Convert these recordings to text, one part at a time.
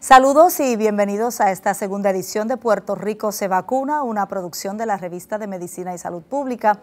Saludos y bienvenidos a esta segunda edición de Puerto Rico se vacuna, una producción de la revista de Medicina y Salud Pública.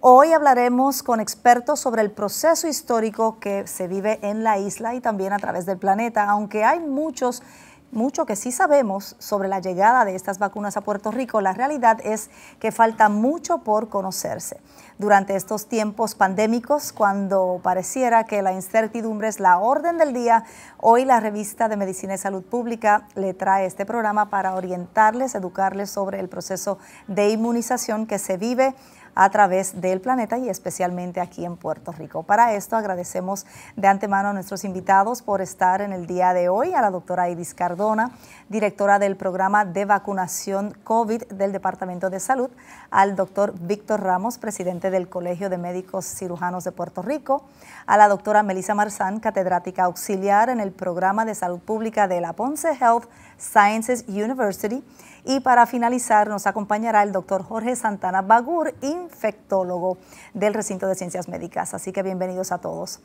Hoy hablaremos con expertos sobre el proceso histórico que se vive en la isla y también a través del planeta, aunque hay muchos mucho que sí sabemos sobre la llegada de estas vacunas a Puerto Rico, la realidad es que falta mucho por conocerse. Durante estos tiempos pandémicos, cuando pareciera que la incertidumbre es la orden del día, hoy la revista de Medicina y Salud Pública le trae este programa para orientarles, educarles sobre el proceso de inmunización que se vive a través del planeta y especialmente aquí en Puerto Rico. Para esto agradecemos de antemano a nuestros invitados por estar en el día de hoy, a la doctora Iris Cardona, directora del programa de vacunación COVID del Departamento de Salud, al doctor Víctor Ramos, presidente del Colegio de Médicos Cirujanos de Puerto Rico, a la doctora Melissa Marzán, catedrática auxiliar en el programa de salud pública de la Ponce Health Sciences University, y para finalizar nos acompañará el doctor Jorge Santana Bagur, infectólogo del recinto de ciencias médicas. Así que bienvenidos a todos.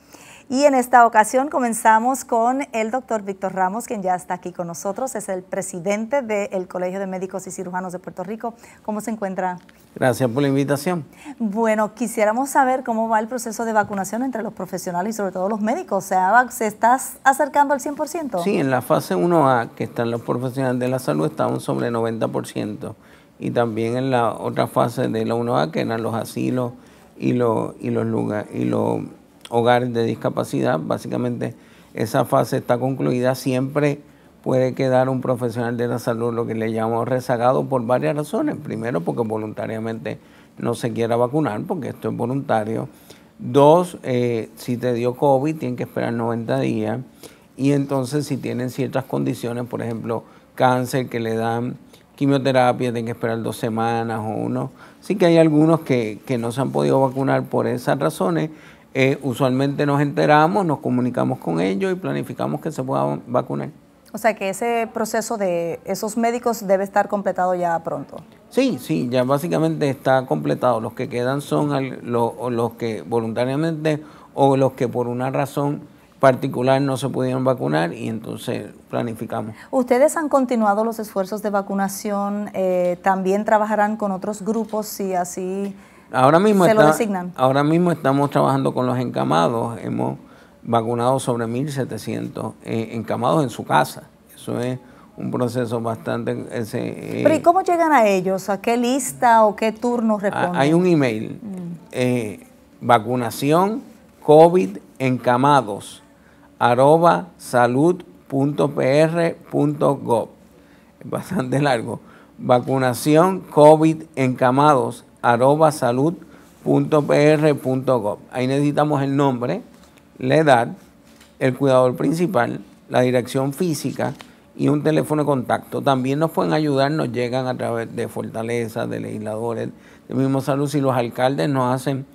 Y en esta ocasión comenzamos con el doctor Víctor Ramos, quien ya está aquí con nosotros. Es el presidente del Colegio de Médicos y Cirujanos de Puerto Rico. ¿Cómo se encuentra? Gracias por la invitación. Bueno, quisiéramos saber cómo va el proceso de vacunación entre los profesionales y sobre todo los médicos. O sea, ¿Se está acercando al 100%? Sí, en la fase 1A, que están los profesionales de la salud, estamos sobre 90 y también en la otra fase de la 1A, que eran los asilos y los, y los, y los hogares de discapacidad. Básicamente esa fase está concluida. Siempre puede quedar un profesional de la salud, lo que le llamamos rezagado, por varias razones. Primero, porque voluntariamente no se quiera vacunar, porque esto es voluntario. Dos, eh, si te dio COVID, tienen que esperar 90 días. Y entonces, si tienen ciertas condiciones, por ejemplo, cáncer que le dan quimioterapia, tienen que esperar dos semanas o uno. Así que hay algunos que, no se han podido vacunar por esas razones. Eh, usualmente nos enteramos, nos comunicamos con ellos y planificamos que se puedan vacunar. O sea que ese proceso de esos médicos debe estar completado ya pronto. Sí, sí, ya básicamente está completado. Los que quedan son los que voluntariamente o los que por una razón particular no se pudieron vacunar y entonces planificamos. ¿Ustedes han continuado los esfuerzos de vacunación? Eh, ¿También trabajarán con otros grupos si así ahora mismo se lo designan? Ahora mismo estamos trabajando con los encamados. Hemos vacunado sobre 1.700 eh, encamados en su casa. Eso es un proceso bastante... Ese, eh, Pero ¿y cómo llegan a ellos? ¿A qué lista o qué turno responden? Hay un email. Mm. vacunación COVID encamados arroba salud.pr.gov. Es bastante largo. Vacunación COVID encamados arroba salud.pr.gov. Ahí necesitamos el nombre, la edad, el cuidador principal, la dirección física y un teléfono de contacto. También nos pueden ayudar, nos llegan a través de Fortaleza, de legisladores, de mismo salud. Si los alcaldes nos hacen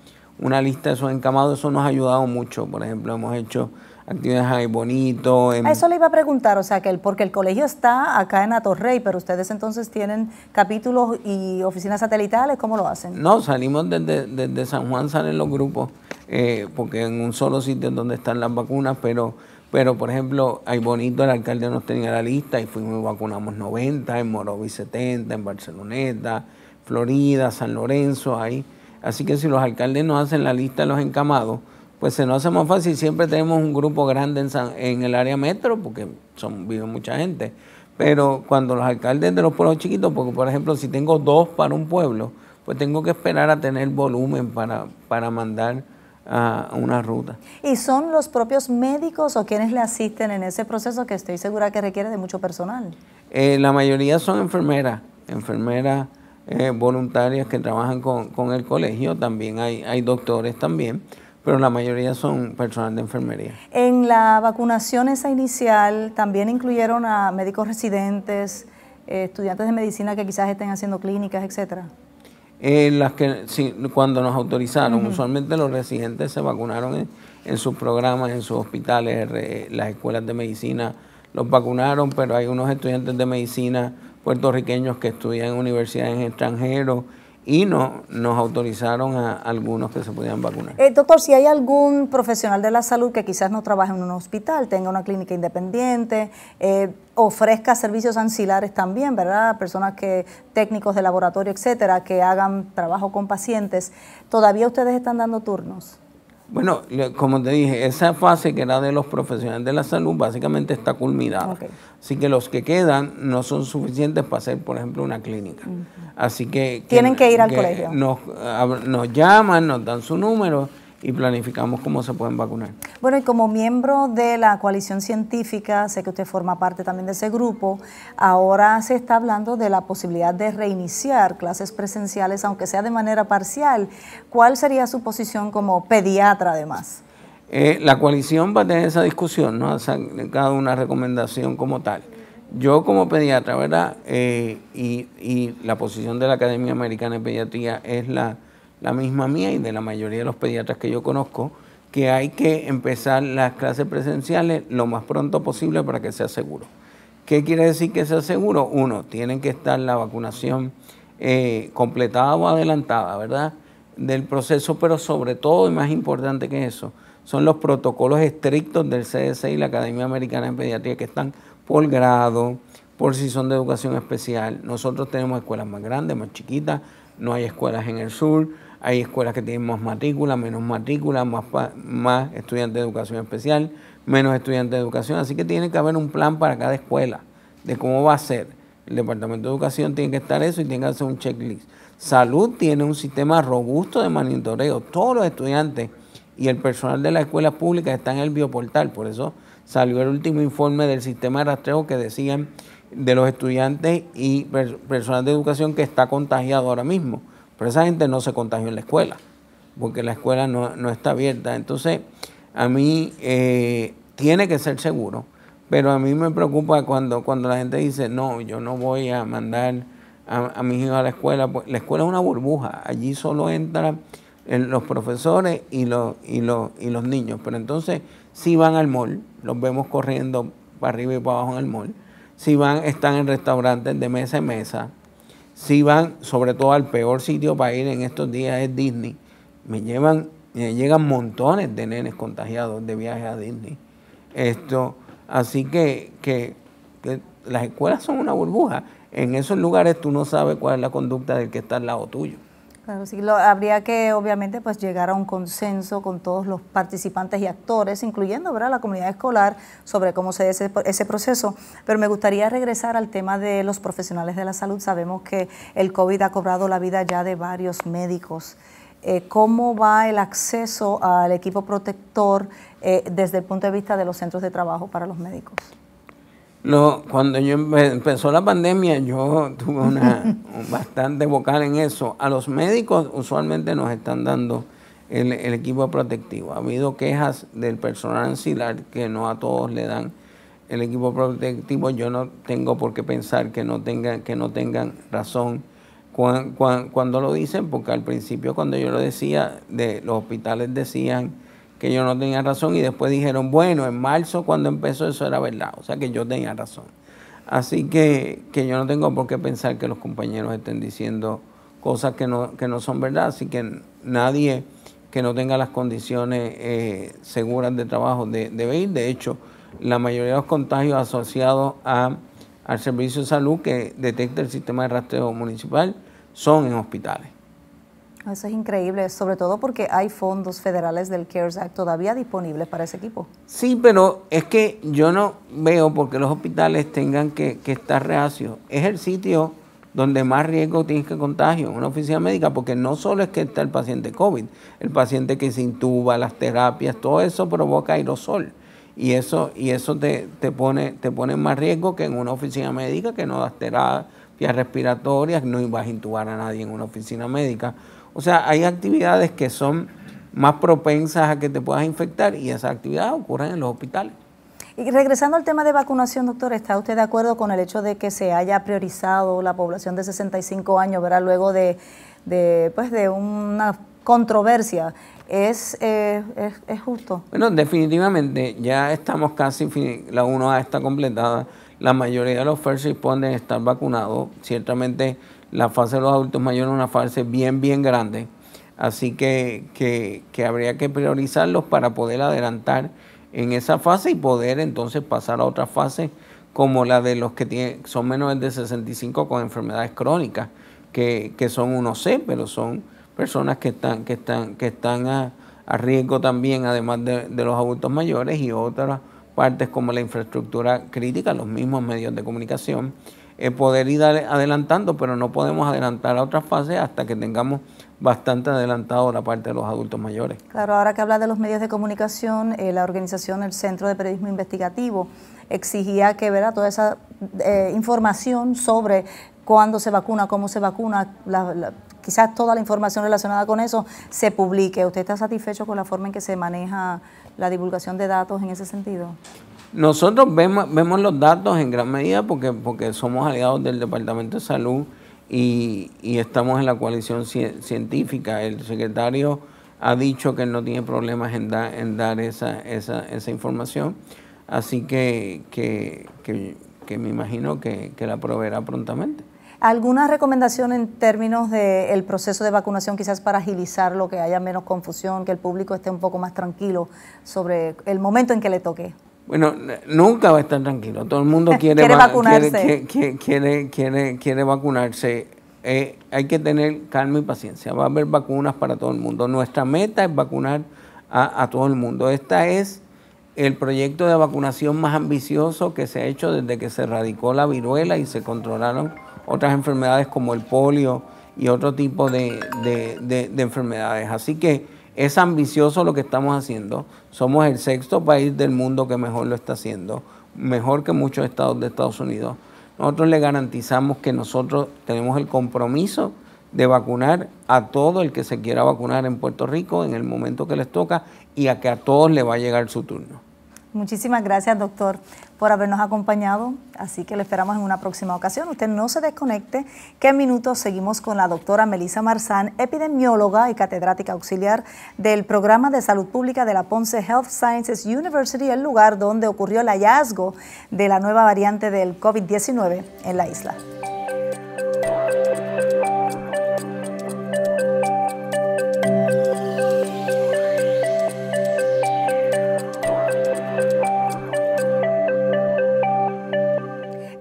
una lista de esos encamados, eso nos ha ayudado mucho. Por ejemplo, hemos hecho actividades Hay bonito. eso le iba a preguntar, o sea, que el, porque el colegio está acá en Atorrey, pero ustedes entonces tienen capítulos y oficinas satelitales, ¿cómo lo hacen? No, salimos desde, San Juan, salen los grupos, eh, porque en un solo sitio es donde están las vacunas, pero... Pero, por ejemplo, Hay bonito, el alcalde nos tenía la lista y fuimos vacunamos 90, en Morovis 70, en Barceloneta, Florida, San Lorenzo, ahí. Así que si los alcaldes nos hacen la lista de los encamados, pues se nos hace más fácil. Siempre tenemos un grupo grande en, el área metro porque son, vive mucha gente. Pero cuando los alcaldes de los pueblos chiquitos, porque por ejemplo si tengo dos para un pueblo, pues tengo que esperar a tener volumen para, para mandar a una ruta. ¿Y son los propios médicos o quienes le asisten en ese proceso que estoy segura que requiere de mucho personal? Eh, la mayoría son enfermeras, enfermeras eh, voluntarias que trabajan con, el colegio, también hay, hay doctores también pero la mayoría son personal de enfermería. En la vacunación esa inicial también incluyeron a médicos residentes, eh, estudiantes de medicina que quizás estén haciendo clínicas, etcétera. Eh, las que cuando nos autorizaron, usualmente los residentes se vacunaron en, sus programas, en sus hospitales, las escuelas de medicina los vacunaron, pero hay unos estudiantes de medicina puertorriqueños que estudian en universidades en extranjero y no, nos autorizaron a algunos que se podían vacunar. Eh, doctor, si hay algún profesional de la salud que quizás no trabaje en un hospital, tenga una clínica independiente, eh, ofrezca servicios ancilares también, ¿verdad? Personas que, técnicos de laboratorio, etcétera, que hagan trabajo con pacientes, ¿todavía ustedes están dando turnos? Bueno, como te dije, esa fase que era de los profesionales de la salud básicamente está culminada. Así que los que quedan no son suficientes para hacer, por ejemplo, una clínica. Así que... Tienen que, ir al colegio. Nos, nos llaman, nos dan su número y planificamos cómo se pueden vacunar. Bueno, y como miembro de la coalición científica, sé que usted forma parte también de ese grupo, ahora se está hablando de la posibilidad de reiniciar clases presenciales, aunque sea de manera parcial. ¿Cuál sería su posición como pediatra además? Eh, la coalición va a tener esa discusión, ¿no? Ha sacado una recomendación como tal. Yo como pediatra, ¿verdad? Eh, y la posición de la Academia Americana de Pediatría es la la misma mía y de la mayoría de los pediatras que yo conozco, que hay que empezar las clases presenciales lo más pronto posible para que sea seguro. ¿Qué quiere decir que sea seguro? Uno, tiene que estar la vacunación eh, completada o adelantada, ¿verdad? Del proceso, pero sobre todo, y más importante que eso, son los protocolos estrictos del CDC y la Academia Americana de Pediatría que están por grado, por si son de educación especial. Nosotros tenemos escuelas más grandes, más chiquitas, no hay escuelas en el sur, hay escuelas que tienen más matrícula, menos matrícula, más, más estudiantes de educación especial, menos estudiantes de educación. Así que tiene que haber un plan para cada escuela de cómo va a ser. El Departamento de Educación tiene que estar eso y tiene que hacer un checklist. Salud tiene un sistema robusto de monitoreo. Todos los estudiantes y el personal de las escuelas públicas están en el bioportal. Por eso salió el último informe del sistema de rastreo que decían de los estudiantes y personal de educación que está contagiado ahora mismo. Pero esa gente no se contagió en la escuela, porque la escuela no, está abierta. Entonces, a mí eh, tiene que ser seguro, pero a mí me preocupa cuando, cuando la gente dice, no, yo no voy a mandar a, a mis hijos a la escuela. Pues, la escuela es una burbuja, allí solo entran los profesores y los, y, los, y los niños. Pero entonces, si van al mall, los vemos corriendo para arriba y para abajo en el mall. Si van, están en restaurantes de mesa en mesa si van, sobre todo al peor sitio para ir en estos días es Disney. Me llevan, llegan montones de nenes contagiados de viaje a Disney. Esto, así que, que, que las escuelas son una burbuja. En esos lugares tú no sabes cuál es la conducta del que está al lado tuyo habría que obviamente pues llegar a un consenso con todos los participantes y actores, incluyendo la comunidad escolar, sobre cómo se ese, ese proceso. Pero me gustaría regresar al tema de los profesionales de la salud. Sabemos que el COVID ha cobrado la vida ya de varios médicos. Eh, ¿Cómo va el acceso al equipo protector eh, desde el punto de vista de los centros de trabajo para los médicos? cuando yo empezó la pandemia, yo tuve una bastante vocal en eso. A los médicos usualmente nos están dando el, equipo protectivo. Ha habido quejas del personal ancillar que no a todos le dan el equipo protectivo. Yo no tengo por qué pensar que no tengan, que no tengan razón cuando, cuando lo dicen, porque al principio cuando yo lo decía, de, los hospitales decían que yo no tenía razón y después dijeron, bueno, en marzo cuando empezó eso era verdad, o sea que yo tenía razón. Así que, que yo no tengo por qué pensar que los compañeros estén diciendo cosas que no, que no son verdad, así que nadie que no tenga las condiciones eh, seguras de trabajo debe ir. De hecho, la mayoría de los contagios asociados a, al servicio de salud que detecta el sistema de rastreo municipal son en hospitales. Eso es increíble, sobre todo porque hay fondos federales del CARES Act todavía disponibles para ese equipo. Sí, pero es que yo no veo por qué los hospitales tengan que, estar reacios. Es el sitio donde más riesgo tienes que contagio, una oficina médica, porque no solo es que está el paciente COVID, el paciente que se intuba, las terapias, todo eso provoca aerosol. Y eso, y eso te, te pone, te pone más riesgo que en una oficina médica que no das terapias respiratorias, no vas a intubar a nadie en una oficina médica. O sea, hay actividades que son más propensas a que te puedas infectar y esas actividades ocurren en los hospitales. Y regresando al tema de vacunación, doctor, ¿está usted de acuerdo con el hecho de que se haya priorizado la población de 65 años, ¿verdad? luego de, pues, de una controversia? Eh, ¿Es, es, justo? Bueno, definitivamente, ya estamos casi, la 1A está completada, la mayoría de los first responders están vacunados, ciertamente la fase de los adultos mayores es una fase bien, bien grande. Así que, que, habría que priorizarlos para poder adelantar en esa fase y poder entonces pasar a otra fase como la de los que tienen son menores de 65 con enfermedades crónicas, que, son unos c pero son personas que están, que están, que están a, a riesgo también, además de, de los adultos mayores y otras partes como la infraestructura crítica, los mismos medios de comunicación eh, poder ir adelantando, pero no podemos adelantar a otras fases hasta que tengamos bastante adelantado la parte de los adultos mayores. Claro, ahora que habla de los medios de comunicación, eh, la organización, el Centro de Periodismo Investigativo, exigía que verá toda esa eh, información sobre cuándo se vacuna, cómo se vacuna, quizás toda la información relacionada con eso se publique. ¿Usted está satisfecho con la forma en que se maneja la divulgación de datos en ese sentido? Nosotros vemos, vemos los datos en gran medida porque, porque somos aliados del Departamento de Salud y, estamos en la coalición científica. El secretario ha dicho que no tiene problemas en, dar en dar esa, esa, esa, información, así que, me imagino que, la proveerá prontamente. ¿Alguna recomendación en términos del proceso de vacunación, quizás para agilizarlo, que haya menos confusión, que el público esté un poco más tranquilo sobre el momento en que le toque? Bueno, nunca va a estar tranquilo. Todo el mundo quiere, vacunarse. Quiere, quiere, vacunarse. Eh, hay que tener calma y paciencia. Va a haber vacunas para todo el mundo. Nuestra meta es vacunar a, todo el mundo. Esta es el proyecto de vacunación más ambicioso que se ha hecho desde que se erradicó la viruela y se controlaron otras enfermedades como el polio y otro tipo de enfermedades. Así que es ambicioso lo que estamos haciendo. Somos el sexto país del mundo que mejor lo está haciendo, mejor que muchos estados de Estados Unidos. Nosotros le garantizamos que nosotros tenemos el compromiso de vacunar a todo el que se quiera vacunar en Puerto Rico en el momento que les toca y a que a todos le va a llegar su turno. Muchísimas gracias, doctor por habernos acompañado, así que le esperamos en una próxima ocasión. Usted no se desconecte, Qué minutos seguimos con la doctora Melissa Marzán, epidemióloga y catedrática auxiliar del Programa de Salud Pública de la Ponce Health Sciences University, el lugar donde ocurrió el hallazgo de la nueva variante del COVID-19 en la isla.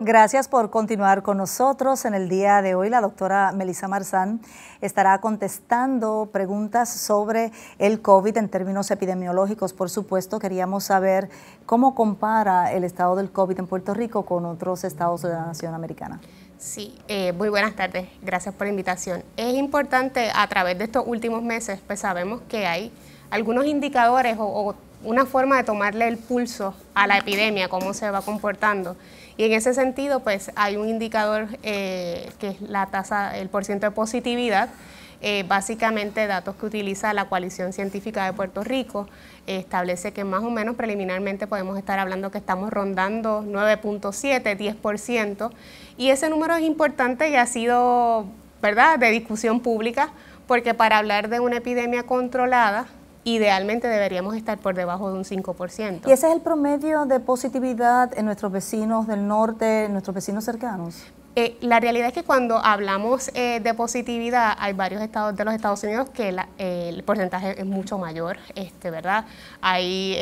Gracias por continuar con nosotros. En el día de hoy la doctora Melissa Marzán estará contestando preguntas sobre el COVID en términos epidemiológicos. Por supuesto, queríamos saber cómo compara el estado del COVID en Puerto Rico con otros estados de la nación americana. Sí, eh, muy buenas tardes. Gracias por la invitación. Es importante a través de estos últimos meses, pues sabemos que hay algunos indicadores o una forma de tomarle el pulso a la epidemia, cómo se va comportando. Y en ese sentido, pues hay un indicador eh, que es la tasa, el porcentaje de positividad, eh, básicamente datos que utiliza la coalición científica de Puerto Rico, eh, establece que más o menos preliminarmente podemos estar hablando que estamos rondando 9.7, 10%, y ese número es importante y ha sido, ¿verdad?, de discusión pública, porque para hablar de una epidemia controlada, idealmente deberíamos estar por debajo de un 5%. ¿Y ese es el promedio de positividad en nuestros vecinos del norte, en nuestros vecinos cercanos? Eh, la realidad es que cuando hablamos eh, de positividad, hay varios estados de los Estados Unidos que eh, el porcentaje es mucho mayor, este, ¿verdad? Hay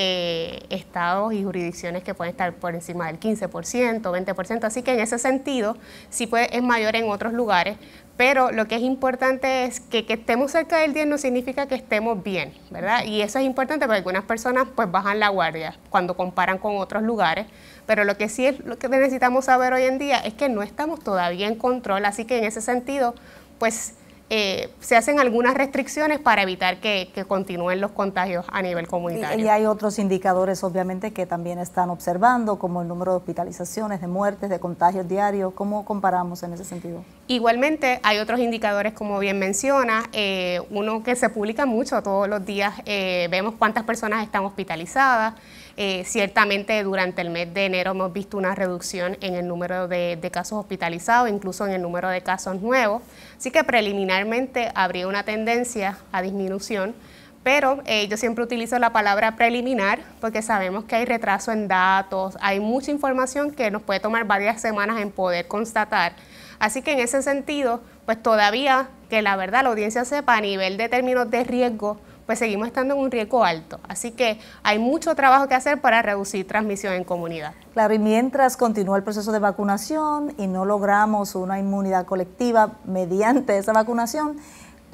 estados y jurisdicciones que pueden estar por encima del 15%, 20%, así que en ese sentido sí puede, es mayor en otros lugares, pero lo que es importante es que que estemos cerca del 10 no significa que estemos bien, ¿verdad? Y eso es importante porque algunas personas pues bajan la guardia cuando comparan con otros lugares, pero lo que sí es lo que necesitamos saber hoy en día es que no estamos todavía en control, así que en ese sentido, pues eh, se hacen algunas restricciones para evitar que, continúen los contagios a nivel comunitario. Y, hay otros indicadores, obviamente, que también están observando, como el número de hospitalizaciones, de muertes, de contagios diarios. ¿Cómo comparamos en ese sentido? Igualmente, hay otros indicadores, como bien menciona, eh, uno que se publica mucho todos los días, eh, vemos cuántas personas están hospitalizadas. Eh, ciertamente durante el mes de enero hemos visto una reducción en el número de, casos hospitalizados, incluso en el número de casos nuevos, así que preliminarmente habría una tendencia a disminución pero eh, yo siempre utilizo la palabra preliminar porque sabemos que hay retraso en datos, hay mucha información que nos puede tomar varias semanas en poder constatar. Así que en ese sentido, pues todavía que la verdad la audiencia sepa a nivel de términos de riesgo, pues seguimos estando en un riesgo alto. Así que hay mucho trabajo que hacer para reducir transmisión en comunidad. Claro, y mientras continúa el proceso de vacunación y no logramos una inmunidad colectiva mediante esa vacunación,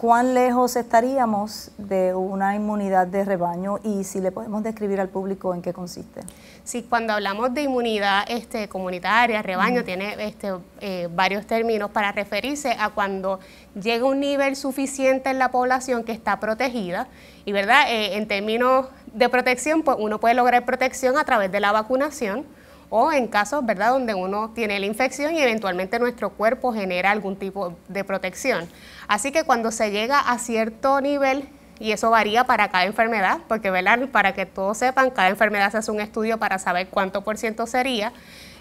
cuán lejos estaríamos de una inmunidad de rebaño y si le podemos describir al público en qué consiste. Sí, cuando hablamos de inmunidad este, comunitaria, rebaño, tiene este, eh, varios términos para referirse a cuando llega un nivel suficiente en la población que está protegida y, ¿verdad? Eh, en términos de protección, pues uno puede lograr protección a través de la vacunación o en casos, ¿verdad?, donde uno tiene la infección y eventualmente nuestro cuerpo genera algún tipo de protección. Así que cuando se llega a cierto nivel, y eso varía para cada enfermedad, porque, para que todos sepan, cada enfermedad se hace un estudio para saber cuánto por ciento sería,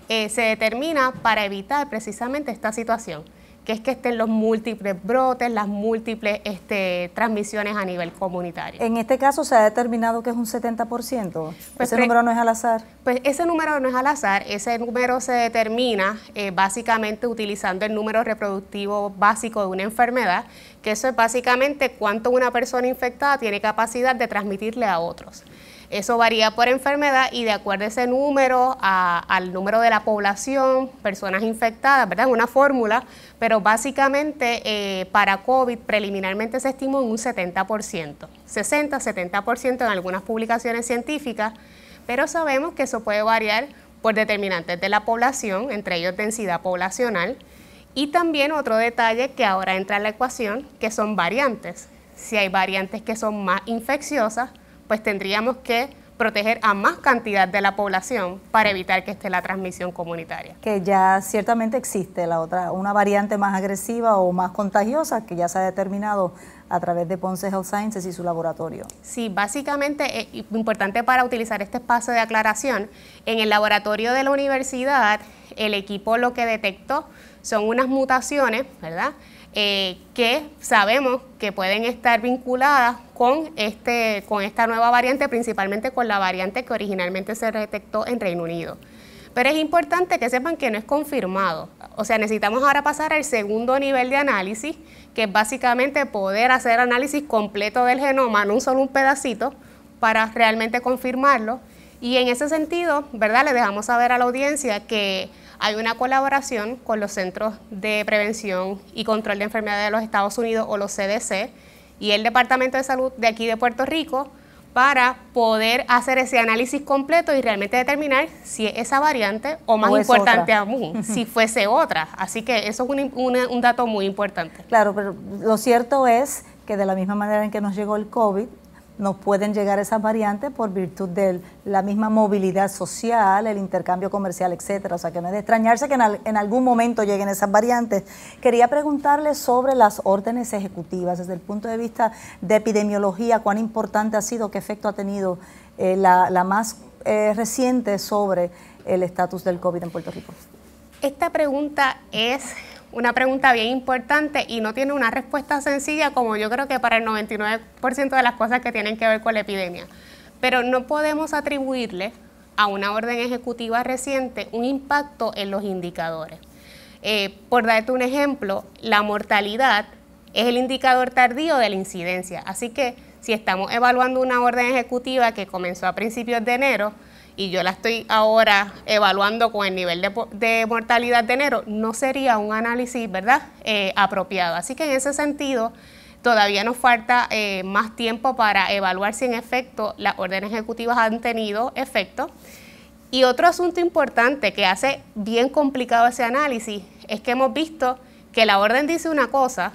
eh, se determina para evitar precisamente esta situación que es que estén los múltiples brotes, las múltiples este, transmisiones a nivel comunitario. En este caso se ha determinado que es un 70%. Pues ese número no es al azar. Pues ese número no es al azar, ese número se determina eh, básicamente utilizando el número reproductivo básico de una enfermedad, que eso es básicamente cuánto una persona infectada tiene capacidad de transmitirle a otros. Eso varía por enfermedad y de acuerdo a ese número, al número de la población, personas infectadas, ¿verdad? Una fórmula, pero básicamente eh, para COVID preliminarmente se estimó en un 70%, 60-70% en algunas publicaciones científicas, pero sabemos que eso puede variar por determinantes de la población, entre ellos densidad poblacional, y también otro detalle que ahora entra en la ecuación, que son variantes. Si hay variantes que son más infecciosas, pues tendríamos que proteger a más cantidad de la población para evitar que esté la transmisión comunitaria. Que ya ciertamente existe la otra, una variante más agresiva o más contagiosa que ya se ha determinado a través de Ponce Health Sciences y su laboratorio. Sí, básicamente eh, importante para utilizar este espacio de aclaración, en el laboratorio de la universidad el equipo lo que detectó son unas mutaciones, ¿verdad? Eh, que sabemos que pueden estar vinculadas con, este, con esta nueva variante, principalmente con la variante que originalmente se detectó en Reino Unido. Pero es importante que sepan que no es confirmado. O sea, necesitamos ahora pasar al segundo nivel de análisis, que es básicamente poder hacer análisis completo del genoma, no solo un pedacito, para realmente confirmarlo. Y en ese sentido, ¿verdad? Le dejamos saber a la audiencia que hay una colaboración con los Centros de Prevención y Control de Enfermedades de los Estados Unidos o los CDC y el Departamento de Salud de aquí de Puerto Rico para poder hacer ese análisis completo y realmente determinar si esa variante o más importante aún, si fuese otra. Así que eso es un, un dato muy importante. Claro, pero lo cierto es que de la misma manera en que nos llegó el COVID, nos pueden llegar esas variantes por virtud de la misma movilidad social, el intercambio comercial, etcétera. O sea, que no es de extrañarse que en, algún momento lleguen esas variantes. Quería preguntarle sobre las órdenes ejecutivas, desde el punto de vista de epidemiología, cuán importante ha sido, qué efecto ha tenido eh, la, más eh, reciente sobre el estatus del COVID en Puerto Rico. Esta pregunta es una pregunta bien importante y no tiene una respuesta sencilla como yo creo que para el 99% de las cosas que tienen que ver con la epidemia. Pero no podemos atribuirle a una orden ejecutiva reciente un impacto en los indicadores. Eh, por darte un ejemplo, la mortalidad es el indicador tardío de la incidencia. Así que si estamos evaluando una orden ejecutiva que comenzó a principios de enero, y yo la estoy ahora evaluando con el nivel de, mortalidad de enero, no sería un análisis, ¿verdad?, eh, apropiado. Así que en ese sentido, todavía nos falta eh, más tiempo para evaluar si en efecto las órdenes ejecutivas han tenido efecto. Y otro asunto importante que hace bien complicado ese análisis es que hemos visto que la orden dice una cosa,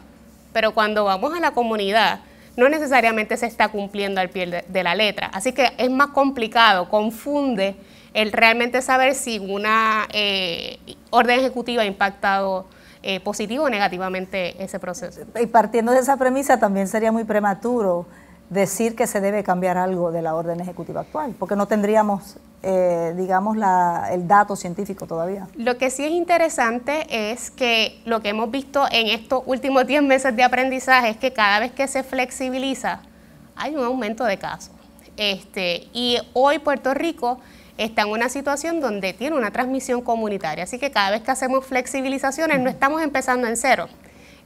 pero cuando vamos a la comunidad, no necesariamente se está cumpliendo al pie de, la letra. Así que es más complicado, confunde el realmente saber si una eh, orden ejecutiva ha impactado eh, positivo o negativamente ese proceso. Y partiendo de esa premisa, también sería muy prematuro decir que se debe cambiar algo de la orden ejecutiva actual, porque no tendríamos, eh, digamos, el dato científico todavía. Lo que sí es interesante es que lo que hemos visto en estos últimos 10 meses de aprendizaje es que cada vez que se flexibiliza hay un aumento de casos. Este, y hoy Puerto Rico está en una situación donde tiene una transmisión comunitaria, así que cada vez que hacemos flexibilizaciones no estamos empezando en cero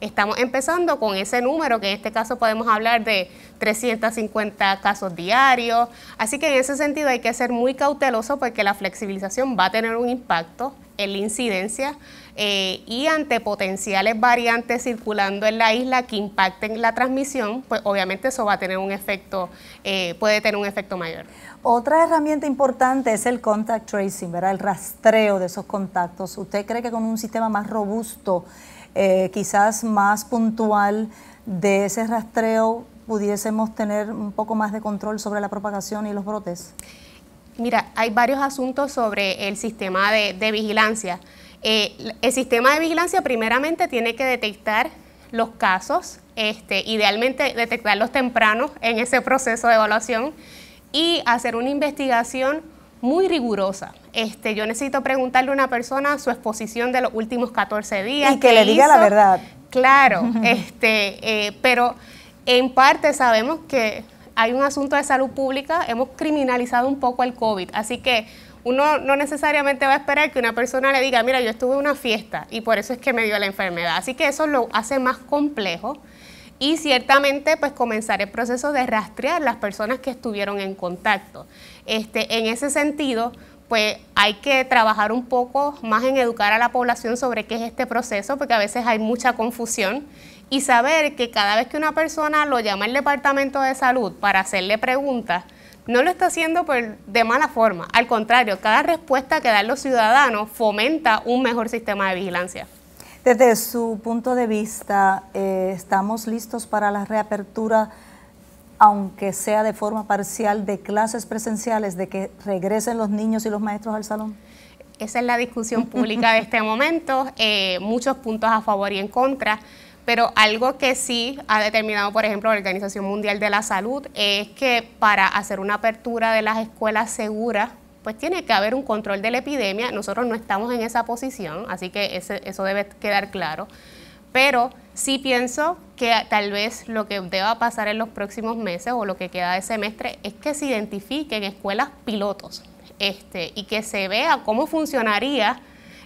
Estamos empezando con ese número, que en este caso podemos hablar de 350 casos diarios. Así que en ese sentido hay que ser muy cauteloso porque la flexibilización va a tener un impacto en la incidencia eh, y ante potenciales variantes circulando en la isla que impacten la transmisión, pues obviamente eso va a tener un efecto, eh, puede tener un efecto mayor. Otra herramienta importante es el contact tracing, ¿verdad? El rastreo de esos contactos. ¿Usted cree que con un sistema más robusto eh, quizás más puntual de ese rastreo pudiésemos tener un poco más de control sobre la propagación y los brotes? Mira, hay varios asuntos sobre el sistema de, vigilancia. Eh, el sistema de vigilancia primeramente tiene que detectar los casos, este, idealmente detectarlos tempranos en ese proceso de evaluación y hacer una investigación muy rigurosa. Este, yo necesito preguntarle a una persona su exposición de los últimos 14 días. Y que le diga la verdad. Claro, este, eh, pero en parte sabemos que hay un asunto de salud pública, hemos criminalizado un poco el COVID, así que uno no necesariamente va a esperar que una persona le diga, mira, yo estuve en una fiesta y por eso es que me dio la enfermedad. Así que eso lo hace más complejo y ciertamente pues comenzar el proceso de rastrear las personas que estuvieron en contacto. Este, en ese sentido, pues hay que trabajar un poco más en educar a la población sobre qué es este proceso, porque a veces hay mucha confusión y saber que cada vez que una persona lo llama al departamento de salud para hacerle preguntas, no lo está haciendo por, de mala forma. Al contrario, cada respuesta que dan los ciudadanos fomenta un mejor sistema de vigilancia. Desde su punto de vista, eh, ¿estamos listos para la reapertura? aunque sea de forma parcial, de clases presenciales, de que regresen los niños y los maestros al salón? Esa es la discusión pública de este momento, eh, muchos puntos a favor y en contra, pero algo que sí ha determinado, por ejemplo, la Organización Mundial de la Salud es que para hacer una apertura de las escuelas seguras, pues tiene que haber un control de la epidemia. Nosotros no estamos en esa posición, así que eso debe quedar claro pero sí pienso que tal vez lo que deba pasar en los próximos meses o lo que queda de semestre es que se identifiquen escuelas pilotos este, y que se vea cómo funcionaría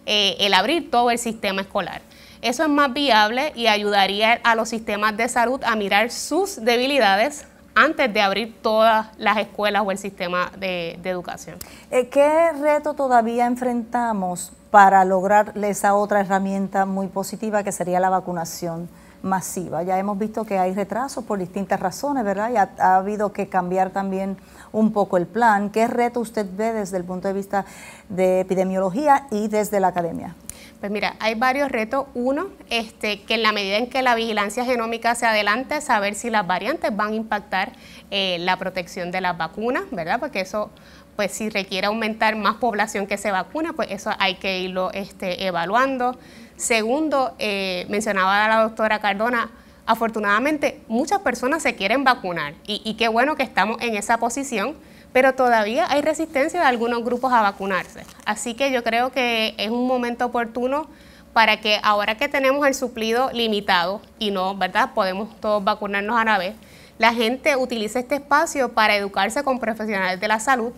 eh, el abrir todo el sistema escolar. Eso es más viable y ayudaría a los sistemas de salud a mirar sus debilidades antes de abrir todas las escuelas o el sistema de educación. Eh, ¿Qué reto todavía enfrentamos para lograr esa otra herramienta muy positiva que sería la vacunación masiva. Ya hemos visto que hay retrasos por distintas razones, ¿verdad? Y ha, habido que cambiar también un poco el plan. ¿Qué reto usted ve desde el punto de vista de epidemiología y desde la academia? Pues mira, hay varios retos. Uno, este, que en la medida en que la vigilancia genómica se adelante, saber si las variantes van a impactar eh, la protección de las vacunas, ¿verdad? Porque eso pues si requiere aumentar más población que se vacuna, pues eso hay que irlo este, evaluando. Segundo, eh, mencionaba la doctora Cardona, afortunadamente muchas personas se quieren vacunar y, qué bueno que estamos en esa posición, pero todavía hay resistencia de algunos grupos a vacunarse. Así que yo creo que es un momento oportuno para que ahora que tenemos el suplido limitado y no, ¿verdad? Podemos todos vacunarnos a la vez, la gente utilice este espacio para educarse con profesionales de la salud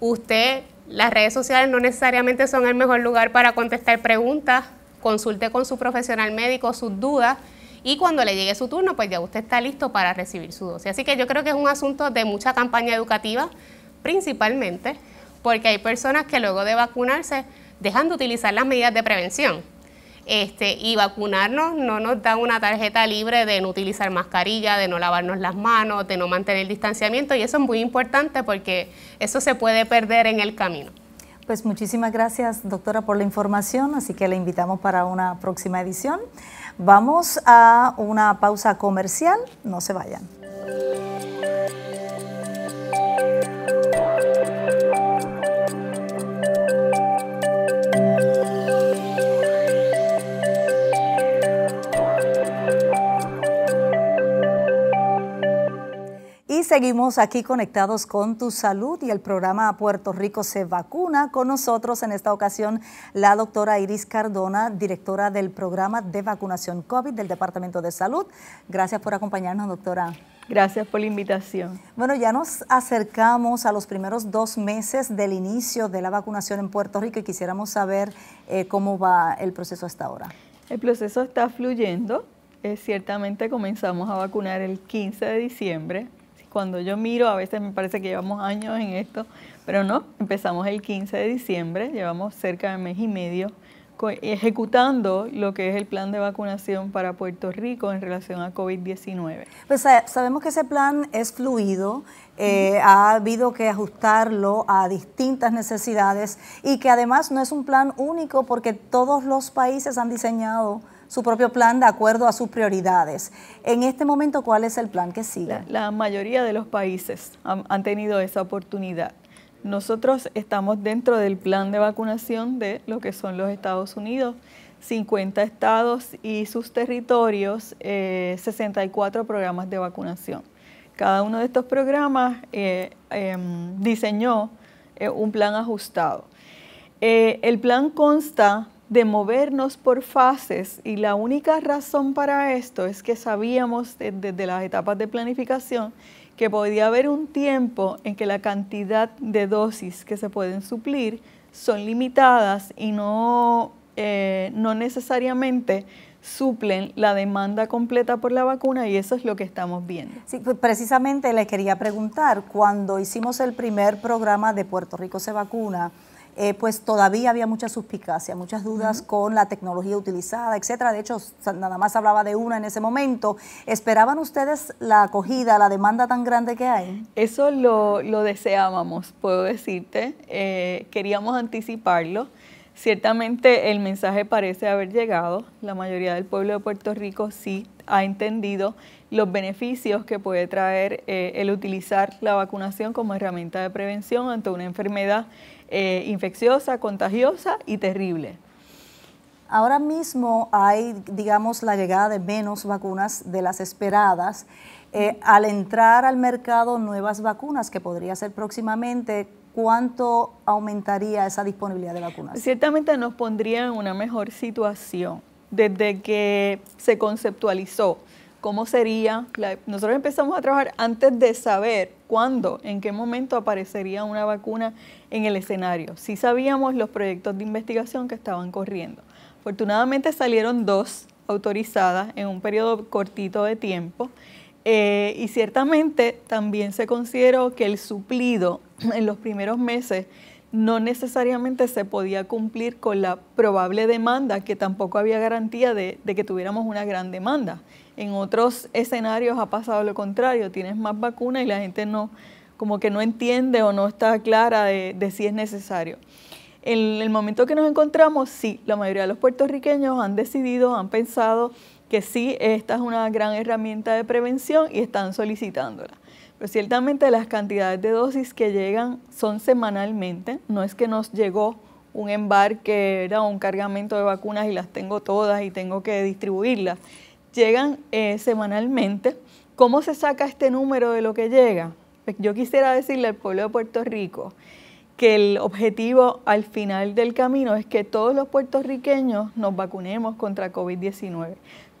usted, las redes sociales no necesariamente son el mejor lugar para contestar preguntas, consulte con su profesional médico sus dudas y cuando le llegue su turno, pues ya usted está listo para recibir su dosis. Así que yo creo que es un asunto de mucha campaña educativa, principalmente porque hay personas que luego de vacunarse dejan de utilizar las medidas de prevención este, y vacunarnos no nos da una tarjeta libre de no utilizar mascarilla, de no lavarnos las manos, de no mantener distanciamiento y eso es muy importante porque eso se puede perder en el camino. Pues muchísimas gracias, doctora, por la información, así que la invitamos para una próxima edición. Vamos a una pausa comercial, no se vayan. seguimos aquí conectados con tu salud y el programa Puerto Rico se vacuna. Con nosotros en esta ocasión la doctora Iris Cardona, directora del programa de vacunación COVID del Departamento de Salud. Gracias por acompañarnos, doctora. Gracias por la invitación. Bueno, ya nos acercamos a los primeros dos meses del inicio de la vacunación en Puerto Rico y quisiéramos saber eh, cómo va el proceso hasta ahora. El proceso está fluyendo. Eh, ciertamente comenzamos a vacunar el 15 de diciembre cuando yo miro, a veces me parece que llevamos años en esto, pero no, empezamos el 15 de diciembre, llevamos cerca de mes y medio ejecutando lo que es el plan de vacunación para Puerto Rico en relación a COVID-19. Pues sabemos que ese plan es fluido, eh, ha habido que ajustarlo a distintas necesidades y que además no es un plan único porque todos los países han diseñado su propio plan de acuerdo a sus prioridades. En este momento, ¿cuál es el plan que sigue? La, mayoría de los países han, tenido esa oportunidad. Nosotros estamos dentro del plan de vacunación de lo que son los Estados Unidos. 50 estados y sus territorios, 64 eh, programas de vacunación. Cada uno de estos programas eh, em, diseñó eh, un plan ajustado. el plan consta de movernos por fases y la única razón para esto es que sabíamos desde las etapas de planificación que podía haber un tiempo en que la cantidad de dosis que se pueden suplir son limitadas y no, eh, no necesariamente suplen la demanda completa por la vacuna y eso es lo que estamos viendo. Sí, pues, precisamente le quería preguntar, cuando hicimos el primer programa de Puerto Rico se vacuna, eh, pues todavía había mucha suspicacia, muchas dudas con la tecnología utilizada, etcétera. De hecho, nada más hablaba de una en ese momento. ¿Esperaban ustedes la acogida, la demanda tan grande que hay? Eso lo, deseábamos, puedo decirte. Eh, queríamos anticiparlo. Ciertamente el mensaje parece haber llegado. La mayoría del pueblo de Puerto Rico sí ha entendido los beneficios que puede traer eh, el utilizar la vacunación como herramienta de prevención ante una enfermedad eh, infecciosa, contagiosa y terrible. Ahora mismo hay, digamos, la llegada de menos vacunas de las esperadas. Eh, al entrar al mercado nuevas vacunas, que podría ser próximamente, ¿cuánto aumentaría esa disponibilidad de vacunas? Ciertamente nos pondría en una mejor situación desde que se conceptualizó cómo sería. nosotros empezamos a trabajar antes de saber cuándo, en qué momento aparecería una vacuna en el escenario. Sí sabíamos los proyectos de investigación que estaban corriendo. Afortunadamente salieron dos autorizadas en un periodo cortito de tiempo. Eh, y ciertamente también se consideró que el suplido en los primeros meses no necesariamente se podía cumplir con la probable demanda, que tampoco había garantía de que tuviéramos una gran demanda. En otros escenarios ha pasado lo contrario, tienes más vacunas y la gente no, como que no entiende o no está clara de, si es necesario. En el momento que nos encontramos, sí, la mayoría de los puertorriqueños han decidido, han pensado que sí, esta es una gran herramienta de prevención y están solicitándola. Pero ciertamente las cantidades de dosis que llegan son semanalmente, no es que nos llegó un embarque, era un cargamento de vacunas y las tengo todas y tengo que distribuirlas llegan eh, semanalmente. ¿Cómo se saca este número de lo que llega? Pues yo quisiera decirle al pueblo de Puerto Rico que el objetivo al final del camino es que todos los puertorriqueños nos vacunemos contra COVID-19.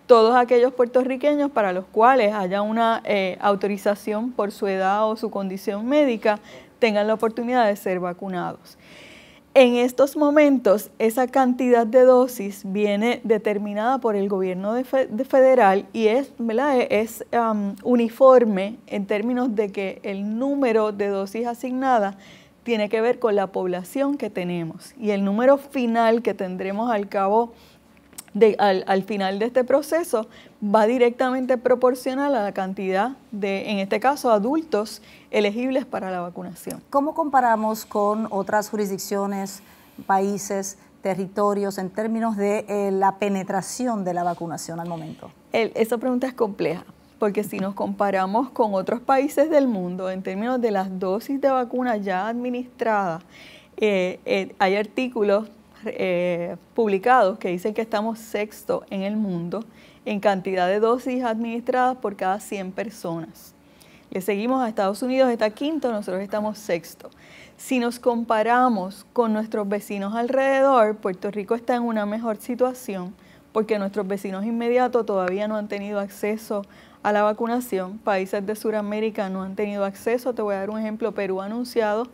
Todos aquellos puertorriqueños para los cuales haya una eh, autorización por su edad o su condición médica tengan la oportunidad de ser vacunados. En estos momentos, esa cantidad de dosis viene determinada por el gobierno federal y es, e, uniforme en términos de que el número de dosis asignada tiene que ver con la población que tenemos y el número final que tendremos al cabo al, final de este proceso va directamente proporcional a la cantidad de, en este caso, adultos elegibles para la vacunación. ¿Cómo comparamos con otras jurisdicciones, países, territorios en términos de eh, la penetración de la vacunación al momento? esa pregunta es compleja, porque si nos comparamos con otros países del mundo en términos de las dosis de vacuna ya administradas, eh, eh, hay artículos publicados que dicen que estamos sexto en el mundo en cantidad de dosis administradas por cada 100 personas. Le seguimos a Estados Unidos, está quinto, nosotros estamos sexto. Si nos comparamos con nuestros vecinos alrededor, Puerto Rico está en una mejor situación porque nuestros vecinos inmediatos todavía no han tenido acceso a la vacunación. Países de Sudamérica no han tenido acceso. Te voy a dar un ejemplo. Perú ha anunciado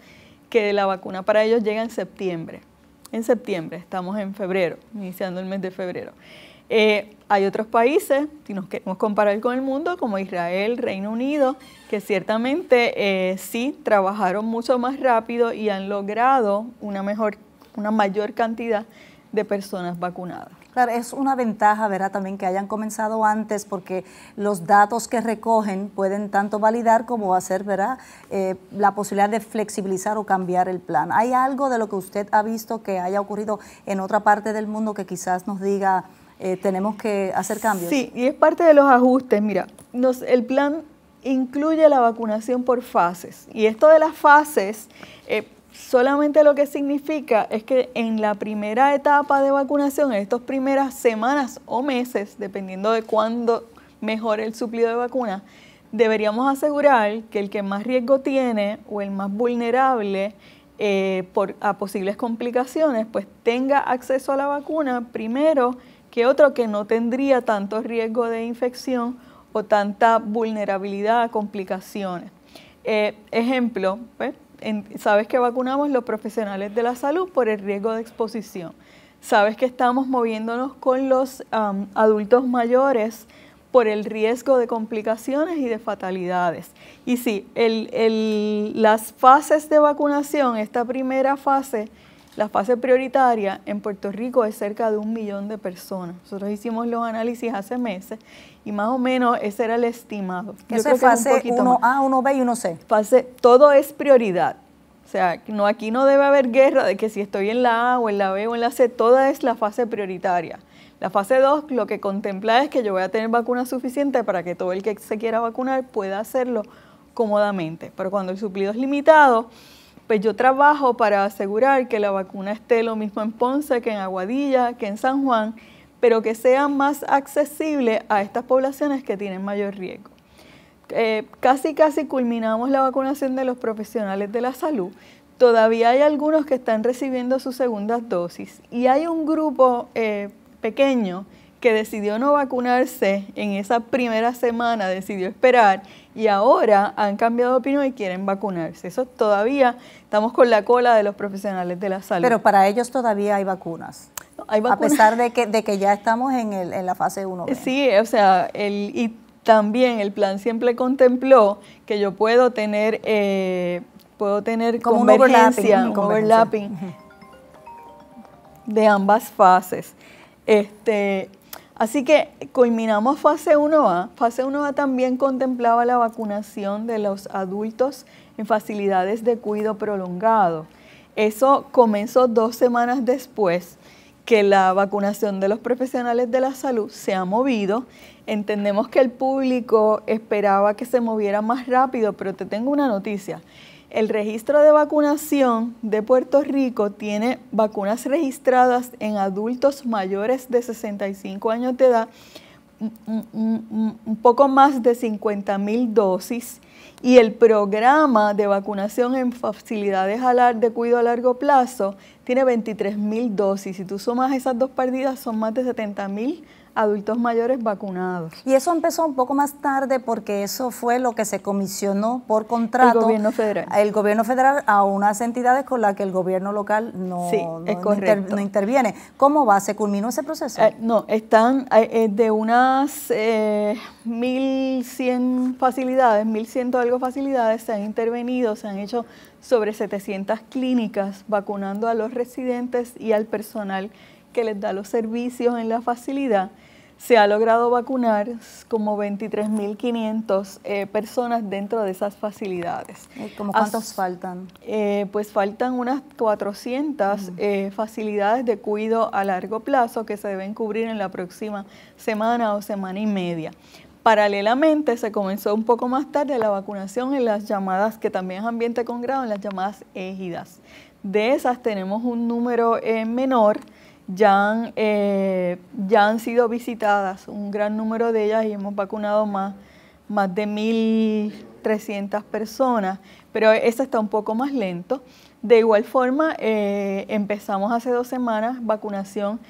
que la vacuna para ellos llega en septiembre. En septiembre, estamos en febrero, iniciando el mes de febrero. Eh, hay otros países, si nos queremos comparar con el mundo, como Israel, Reino Unido, que ciertamente eh, sí trabajaron mucho más rápido y han logrado una, mejor, una mayor cantidad de personas vacunadas. Claro, es una ventaja, ¿verdad? También que hayan comenzado antes porque los datos que recogen pueden tanto validar como hacer, ¿verdad? Eh, la posibilidad de flexibilizar o cambiar el plan. ¿Hay algo de lo que usted ha visto que haya ocurrido en otra parte del mundo que quizás nos diga... Eh, tenemos que hacer cambios. Sí, y es parte de los ajustes. Mira, el plan incluye la vacunación por fases. Y esto de las fases, eh, solamente lo que significa es que en la primera etapa de vacunación, en estas primeras semanas o meses, dependiendo de cuándo mejore el suplido de vacuna, deberíamos asegurar que el que más riesgo tiene o el más vulnerable eh, a posibles complicaciones, pues tenga acceso a la vacuna primero que otro que no tendría tanto riesgo de infección o tanta vulnerabilidad a complicaciones. Eh, ejemplo, pues, sabes que vacunamos los profesionales de la salud por el riesgo de exposición. Sabes que estamos moviéndonos con los adultos mayores por el riesgo de complicaciones y de fatalidades. Y sí, las fases de vacunación, esta primera fase la fase prioritaria en Puerto Rico es cerca de un millón de personas. Nosotros hicimos los análisis hace meses y más o menos ese era el estimado. es fase 1A, 1B y 1C. Fase, todo es prioridad. O sea, no, aquí no debe haber guerra de que si estoy en la A o en la B o en la C, toda es la fase prioritaria. La fase 2 lo que contempla es que yo voy a tener vacuna suficiente para que todo el que se quiera vacunar pueda hacerlo cómodamente. Pero cuando el suplido es limitado, pues yo trabajo para asegurar que la vacuna esté lo mismo en Ponce que en Aguadilla, que en San Juan, pero que sea más accesible a estas poblaciones que tienen mayor riesgo. Eh, casi, casi culminamos la vacunación de los profesionales de la salud. Todavía hay algunos que están recibiendo sus segundas dosis y hay un grupo eh, pequeño que decidió no vacunarse en esa primera semana, decidió esperar y ahora han cambiado de opinión y quieren vacunarse. Eso todavía estamos con la cola de los profesionales de la salud. Pero para ellos todavía hay vacunas. hay vacunas. A pesar de que, ya estamos en, la fase 1. Sí, o sea, y también el plan siempre contempló que yo puedo tener, eh, puedo tener Como convergencia, un overlapping, de ambas fases. Este, Así que culminamos fase 1A. Fase 1A también contemplaba la vacunación de los adultos en facilidades de cuidado prolongado. Eso comenzó dos semanas después que la vacunación de los profesionales de la salud se ha movido. Entendemos que el público esperaba que se moviera más rápido, pero te tengo una noticia. El registro de vacunación de Puerto Rico tiene vacunas registradas en adultos mayores de 65 años de edad, un poco más de 50 mil dosis. Y el programa de vacunación en facilidades de cuidado a largo plazo tiene 23 mil dosis. Si tú sumas esas dos partidas, son más de 70 mil adultos mayores vacunados. Y eso empezó un poco más tarde porque eso fue lo que se comisionó por contrato. El gobierno federal. El gobierno federal a unas entidades con las que el gobierno local no, no, interviene. ¿Cómo va? ¿Se culminó ese proceso? Eh, no, están eh, eh, de unas eh, 1.100 facilidades, 1.100 algo facilidades se han intervenido, se han hecho sobre 700 clínicas vacunando a los residentes y al personal que les da los servicios en la facilidad se ha logrado vacunar como 23.500 eh, personas dentro de esas facilidades. Eh, ¿Cómo cuántos faltan? Eh, pues faltan unas 400 facilidades de cuidado a largo plazo que se deben cubrir en la próxima semana o semana y media. Paralelamente se comenzó un poco más tarde la vacunación en las llamadas, que también es ambiente con grado, en las llamadas égidas. De esas tenemos un número menor, eh, ya han, sido visitadas un gran número de ellas y hemos vacunado más, de 1.300 personas, pero esta está un poco más lento. De igual forma, eh, empezamos hace dos semanas vacunación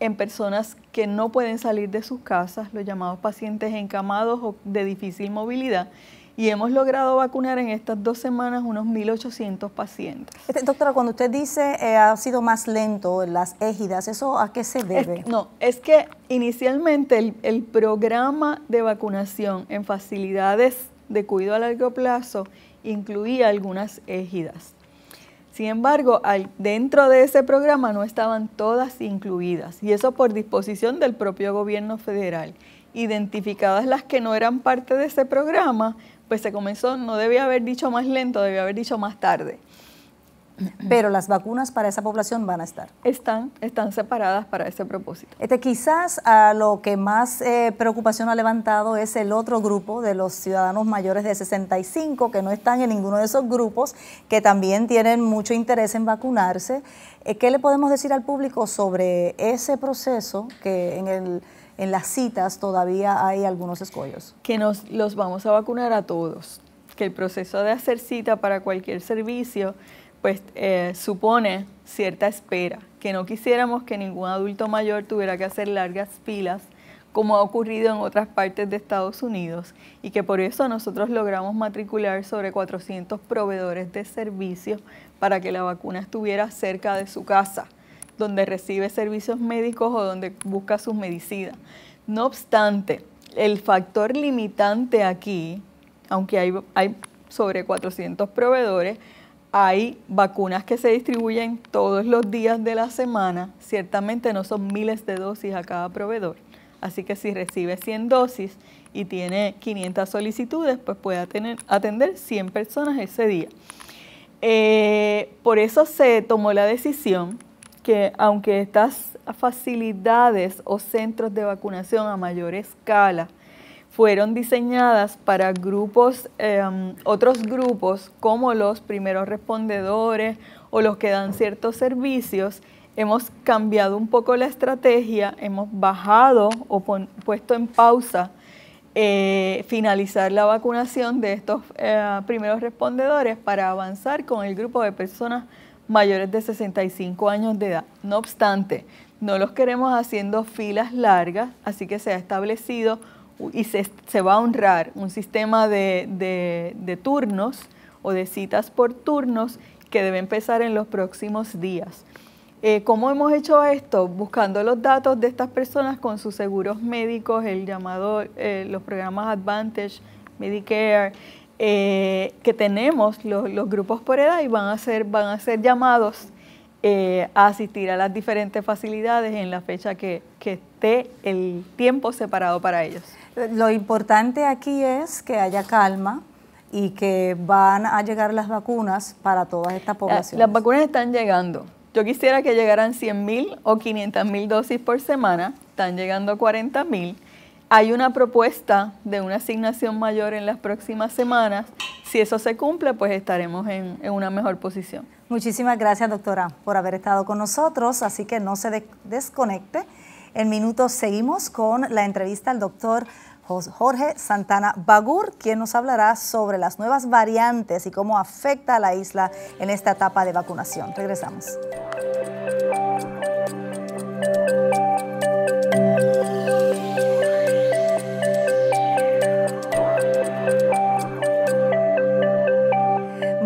en personas que no pueden salir de sus casas, los llamados pacientes encamados o de difícil movilidad y hemos logrado vacunar en estas dos semanas unos 1.800 pacientes. Este, doctora, cuando usted dice eh, ha sido más lento en las égidas, ¿eso a qué se debe? no, es que inicialmente el, programa de vacunación en facilidades de cuidado a largo plazo incluía algunas égidas. Sin embargo, al, dentro de ese programa no estaban todas incluidas, y eso por disposición del propio gobierno federal. Identificadas las que no eran parte de ese programa, pues se comenzó, no debía haber dicho más lento, debía haber dicho más tarde. Pero las vacunas para esa población van a estar. Están, están separadas para ese propósito. Este, quizás a lo que más eh, preocupación ha levantado es el otro grupo de los ciudadanos mayores de 65 que no están en ninguno de esos grupos, que también tienen mucho interés en vacunarse. Eh, ¿Qué le podemos decir al público sobre ese proceso que en el en las citas todavía hay algunos escollos. Que nos los vamos a vacunar a todos, que el proceso de hacer cita para cualquier servicio pues eh, supone cierta espera, que no quisiéramos que ningún adulto mayor tuviera que hacer largas filas como ha ocurrido en otras partes de Estados Unidos y que por eso nosotros logramos matricular sobre 400 proveedores de servicios para que la vacuna estuviera cerca de su casa donde recibe servicios médicos o donde busca sus medicinas. No obstante, el factor limitante aquí, aunque hay, sobre 400 proveedores, hay vacunas que se distribuyen todos los días de la semana, ciertamente no son miles de dosis a cada proveedor. Así que si recibe 100 dosis y tiene 500 solicitudes, pues puede atender 100 personas ese día. Eh, por eso se tomó la decisión que aunque estas facilidades o centros de vacunación a mayor escala fueron diseñadas para grupos, em, otros grupos como los primeros respondedores o los que dan ciertos servicios, hemos cambiado un poco la estrategia, hemos bajado o puesto en pausa eh, finalizar la vacunación de estos eh, primeros respondedores para avanzar con el grupo de personas mayores de 65 años de edad. No obstante, no los queremos haciendo filas largas, así que se ha establecido y se, va a honrar un sistema de, turnos o de citas por turnos que debe empezar en los próximos días. Eh, ¿Cómo hemos hecho esto? Buscando los datos de estas personas con sus seguros médicos, el llamado, eh, los programas Advantage, Medicare, eh, que tenemos los, grupos por edad y van a ser, van a ser llamados eh, a asistir a las diferentes facilidades en la fecha que, que esté el tiempo separado para ellos. Lo importante aquí es que haya calma, y que van a llegar las vacunas para toda esta población. Ah, las vacunas están llegando. Yo quisiera que llegaran 100.000 o 500.000 dosis por semana, están llegando a 40.000. Hay una propuesta de una asignación mayor en las próximas semanas. Si eso se cumple, pues estaremos en, una mejor posición. Muchísimas gracias, doctora, por haber estado con nosotros. Así que no se desconecte. En minutos seguimos con la entrevista al doctor Jorge Santana Bagur, quien nos hablará sobre las nuevas variantes y cómo afecta a la isla en esta etapa de vacunación. Regresamos.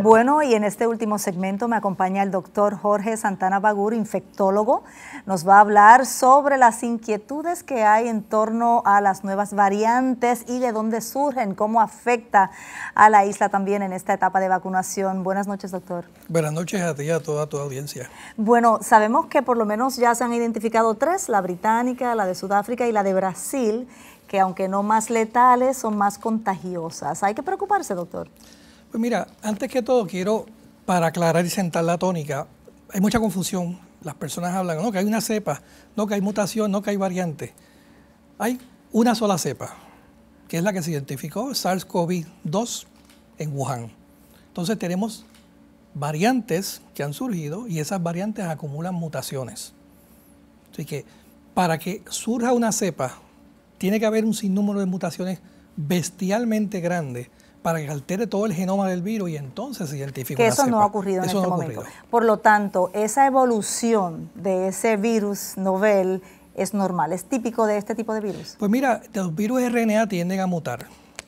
Bueno, y en este último segmento me acompaña el doctor Jorge Santana Bagur, infectólogo. Nos va a hablar sobre las inquietudes que hay en torno a las nuevas variantes y de dónde surgen, cómo afecta a la isla también en esta etapa de vacunación. Buenas noches, doctor. Buenas noches a ti y a toda tu audiencia. Bueno, sabemos que por lo menos ya se han identificado tres, la británica, la de Sudáfrica y la de Brasil, que aunque no más letales, son más contagiosas. ¿Hay que preocuparse, doctor? Pues mira, antes que todo quiero, para aclarar y sentar la tónica, hay mucha confusión. Las personas hablan, no, que hay una cepa, no, que hay mutación, no, que hay variante. Hay una sola cepa, que es la que se identificó, SARS-CoV-2 en Wuhan. Entonces tenemos variantes que han surgido y esas variantes acumulan mutaciones. Así que para que surja una cepa, tiene que haber un sinnúmero de mutaciones bestialmente grandes para que altere todo el genoma del virus y entonces se identifica. Que eso no ha ocurrido en este momento. Por lo tanto, esa evolución de ese virus novel es normal, es típico de este tipo de virus. Pues mira, los virus RNA tienden a mutar.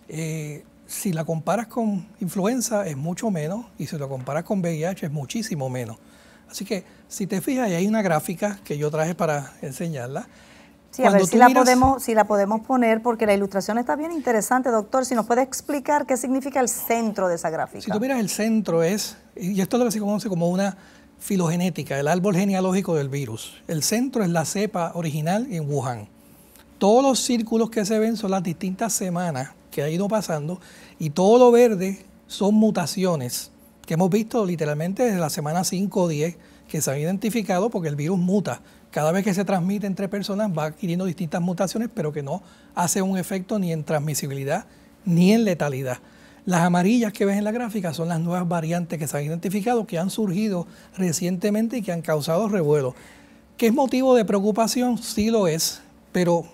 Eh, si la comparas con influenza es mucho menos y si lo comparas con VIH es muchísimo menos. Así que si te fijas, hay una gráfica que yo traje para enseñarla Sí, a ver si la, podemos, si la podemos poner, porque la ilustración está bien interesante, doctor. Si nos puede explicar qué significa el centro de esa gráfica. Si tú miras el centro es, y esto es lo que se conoce como una filogenética, el árbol genealógico del virus. El centro es la cepa original en Wuhan. Todos los círculos que se ven son las distintas semanas que ha ido pasando y todo lo verde son mutaciones que hemos visto literalmente desde la semana 5 o 10 que se han identificado porque el virus muta cada vez que se transmite entre personas va adquiriendo distintas mutaciones, pero que no hace un efecto ni en transmisibilidad ni en letalidad. Las amarillas que ves en la gráfica son las nuevas variantes que se han identificado, que han surgido recientemente y que han causado revuelo. ¿Qué es motivo de preocupación? Sí lo es, pero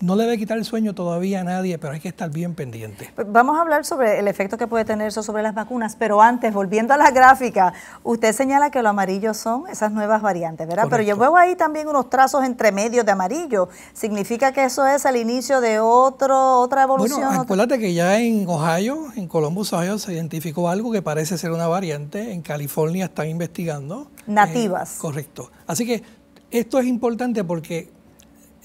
no le debe quitar el sueño todavía a nadie, pero hay que estar bien pendiente. Pues vamos a hablar sobre el efecto que puede tener eso sobre las vacunas, pero antes, volviendo a la gráfica, usted señala que lo amarillo son esas nuevas variantes, ¿verdad? Pero yo veo ahí también unos trazos entre medio de amarillo. ¿Significa que eso es el inicio de otro, otra evolución? Bueno, acuérdate que ya en Ohio, en Columbus, Ohio, se identificó algo que parece ser una variante. En California están investigando. Nativas. Eh, correcto. Así que esto es importante porque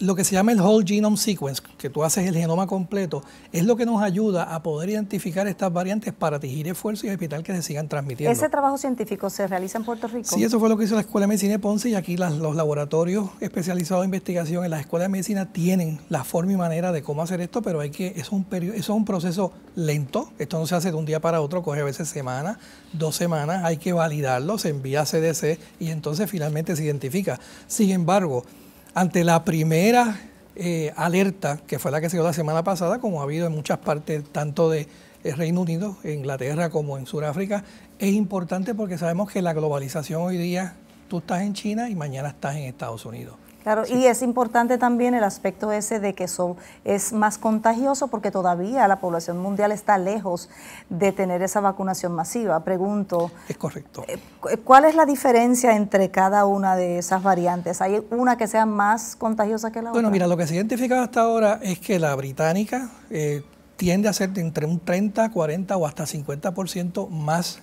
lo que se llama el Whole Genome Sequence, que tú haces el genoma completo, es lo que nos ayuda a poder identificar estas variantes para atingir esfuerzos y evitar que se sigan transmitiendo. ¿Ese trabajo científico se realiza en Puerto Rico? Sí, eso fue lo que hizo la Escuela de Medicina de Ponce y aquí los laboratorios especializados de investigación en la Escuela de medicina tienen la forma y manera de cómo hacer esto, pero hay que, es un, eso es un proceso lento, esto no se hace de un día para otro, coge a veces semanas, dos semanas, hay que validarlo, se envía a CDC y entonces finalmente se identifica. Sin embargo, ante la primera eh, alerta, que fue la que se dio la semana pasada, como ha habido en muchas partes, tanto de eh, Reino Unido, Inglaterra como en Sudáfrica, es importante porque sabemos que la globalización hoy día, tú estás en China y mañana estás en Estados Unidos. Claro, y es importante también el aspecto ese de que son, es más contagioso porque todavía la población mundial está lejos de tener esa vacunación masiva. Pregunto. Es correcto. Eh, eh, ¿Cuál es la diferencia entre cada una de esas variantes? ¿Hay una que sea más contagiosa que la otra? Bueno, mira, lo que se ha identificado hasta ahora es que la británica eh, tiende a ser entre un 30, 40 o hasta 50% más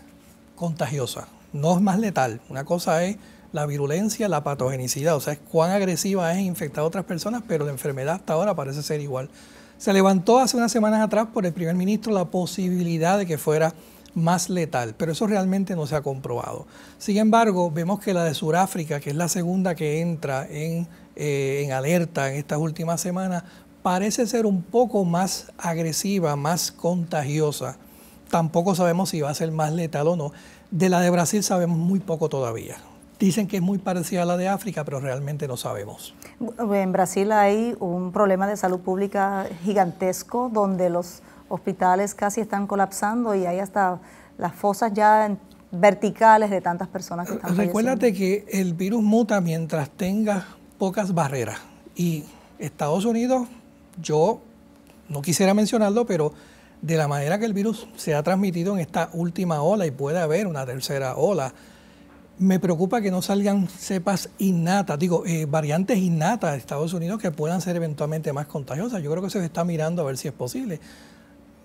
contagiosa. No es más letal. Una cosa es la virulencia, la patogenicidad, o sea, es cuán agresiva es infectar a otras personas, pero la enfermedad hasta ahora parece ser igual. Se levantó hace unas semanas atrás por el primer ministro la posibilidad de que fuera más letal, pero eso realmente no se ha comprobado. Sin embargo, vemos que la de Sudáfrica, que es la segunda que entra en, eh, en alerta en estas últimas semanas, parece ser un poco más agresiva, más contagiosa. Tampoco sabemos si va a ser más letal o no. De la de Brasil sabemos muy poco todavía. Dicen que es muy parecida a la de África, pero realmente no sabemos. En Brasil hay un problema de salud pública gigantesco, donde los hospitales casi están colapsando y hay hasta las fosas ya verticales de tantas personas que están Recuérdate que el virus muta mientras tenga pocas barreras. Y Estados Unidos, yo no quisiera mencionarlo, pero de la manera que el virus se ha transmitido en esta última ola y puede haber una tercera ola, me preocupa que no salgan cepas innatas, digo, eh, variantes innatas de Estados Unidos que puedan ser eventualmente más contagiosas. Yo creo que se está mirando a ver si es posible.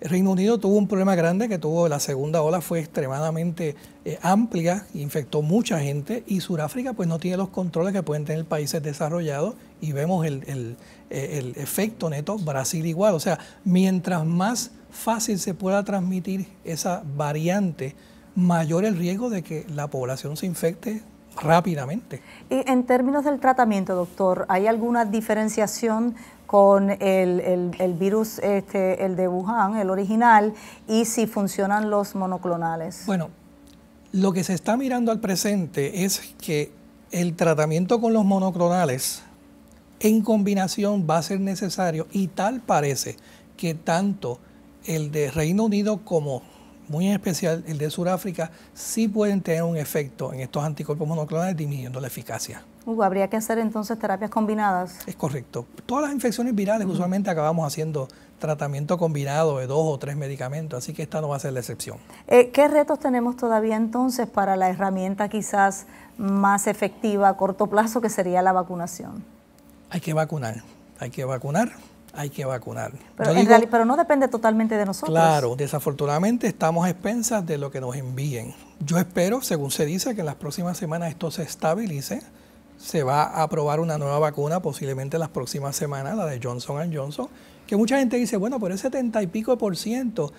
Reino Unido tuvo un problema grande que tuvo la segunda ola, fue extremadamente eh, amplia, infectó mucha gente y Sudáfrica pues no tiene los controles que pueden tener países desarrollados y vemos el, el eh, efecto neto, Brasil igual. O sea, mientras más fácil se pueda transmitir esa variante, mayor el riesgo de que la población se infecte rápidamente. Y en términos del tratamiento, doctor, ¿hay alguna diferenciación con el, virus, este, el de Wuhan, el original, y si funcionan los monoclonales? Bueno, lo que se está mirando al presente es que el tratamiento con los monoclonales en combinación va a ser necesario y tal parece que tanto el de Reino Unido como muy en especial el de Sudáfrica, sí pueden tener un efecto en estos anticuerpos monoclonales disminuyendo la eficacia. Hugo, habría que hacer entonces terapias combinadas. Es correcto. Todas las infecciones virales usualmente acabamos haciendo tratamiento combinado de dos o tres medicamentos, así que esta no va a ser la excepción. Eh, ¿Qué retos tenemos todavía entonces para la herramienta quizás más efectiva a corto plazo que sería la vacunación? Hay que vacunar, hay que vacunar hay que vacunar. Pero, pero no depende totalmente de nosotros. Claro, desafortunadamente estamos a expensas de lo que nos envíen. Yo espero, según se dice, que en las próximas semanas esto se estabilice. Se va a aprobar una nueva vacuna, posiblemente las próximas semanas, la de Johnson Johnson, que mucha gente dice, bueno, pero el 70 y pico por ciento.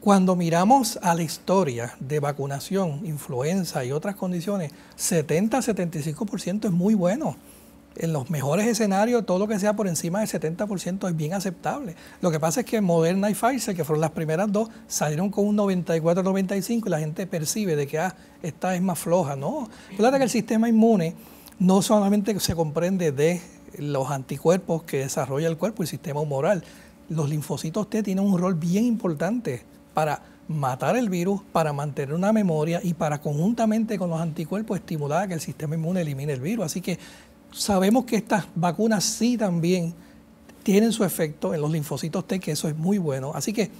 Cuando miramos a la historia de vacunación, influenza y otras condiciones, 70-75% es muy bueno en los mejores escenarios, todo lo que sea por encima del 70% es bien aceptable. Lo que pasa es que Moderna y Pfizer, que fueron las primeras dos, salieron con un 94-95 y la gente percibe de que ah, esta es más floja. No, claro que el sistema inmune no solamente se comprende de los anticuerpos que desarrolla el cuerpo y el sistema humoral. Los linfocitos T tienen un rol bien importante para matar el virus, para mantener una memoria y para conjuntamente con los anticuerpos estimular que el sistema inmune elimine el virus. Así que sabemos que estas vacunas sí también tienen su efecto en los linfocitos T, que eso es muy bueno. Así que,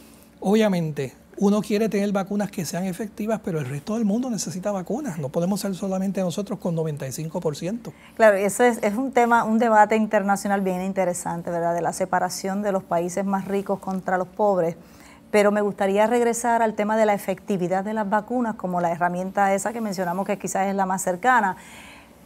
obviamente, uno quiere tener vacunas que sean efectivas, pero el resto del mundo necesita vacunas. No podemos ser solamente nosotros con 95%. Claro, y ese es, es, un tema, un debate internacional bien interesante, ¿verdad? De la separación de los países más ricos contra los pobres. Pero me gustaría regresar al tema de la efectividad de las vacunas como la herramienta esa que mencionamos que quizás es la más cercana.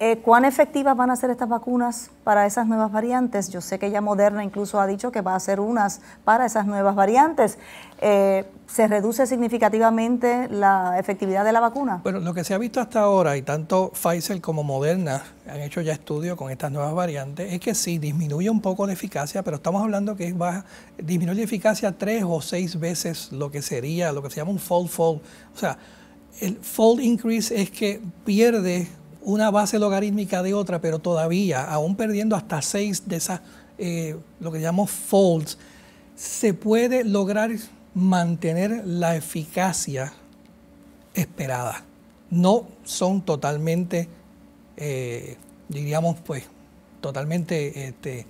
Eh, ¿Cuán efectivas van a ser estas vacunas para esas nuevas variantes? Yo sé que ya Moderna incluso ha dicho que va a hacer unas para esas nuevas variantes. Eh, ¿Se reduce significativamente la efectividad de la vacuna? Bueno, lo que se ha visto hasta ahora, y tanto Pfizer como Moderna han hecho ya estudios con estas nuevas variantes, es que sí, disminuye un poco la eficacia, pero estamos hablando que va disminuye la eficacia tres o seis veces lo que sería, lo que se llama un fold-fold. O sea, el fold increase es que pierde una base logarítmica de otra, pero todavía, aún perdiendo hasta seis de esas, eh, lo que llamamos folds, se puede lograr mantener la eficacia esperada. No son totalmente, eh, diríamos, pues, totalmente, este,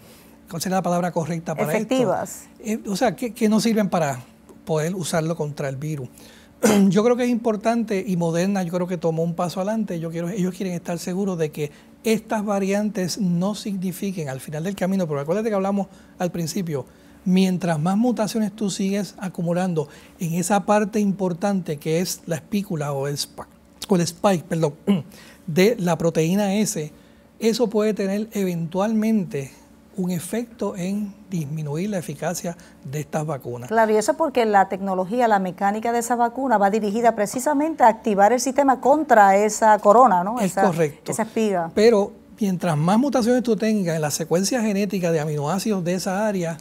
¿cuál sería la palabra correcta para esto? Efectivas. Eh, o sea, que, que no sirven para poder usarlo contra el virus. yo creo que es importante y Moderna yo creo que tomó un paso adelante. Ellos, quiero, ellos quieren estar seguros de que estas variantes no signifiquen al final del camino, pero acuérdate que hablamos al principio, mientras más mutaciones tú sigues acumulando en esa parte importante que es la espícula o el spike, o el spike perdón, de la proteína S, eso puede tener eventualmente un efecto en disminuir la eficacia de estas vacunas. Claro, y eso porque la tecnología, la mecánica de esa vacuna va dirigida precisamente a activar el sistema contra esa corona, ¿no? Es esa, correcto. Esa espiga. Pero mientras más mutaciones tú tengas en la secuencia genética de aminoácidos de esa área,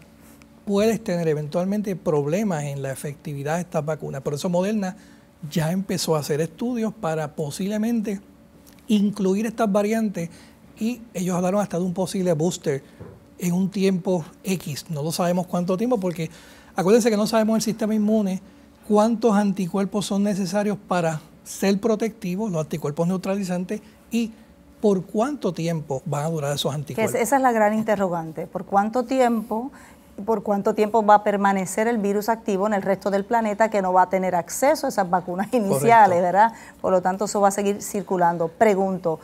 puedes tener eventualmente problemas en la efectividad de estas vacunas. Por eso Moderna ya empezó a hacer estudios para posiblemente incluir estas variantes y ellos hablaron hasta de un posible booster en un tiempo X. No lo sabemos cuánto tiempo porque acuérdense que no sabemos el sistema inmune cuántos anticuerpos son necesarios para ser protectivos, los anticuerpos neutralizantes y por cuánto tiempo van a durar esos anticuerpos. esa es la gran interrogante, por cuánto tiempo por cuánto tiempo va a permanecer el virus activo en el resto del planeta que no va a tener acceso a esas vacunas iniciales, ¿verdad? Por lo tanto, eso va a seguir circulando. Pregunto,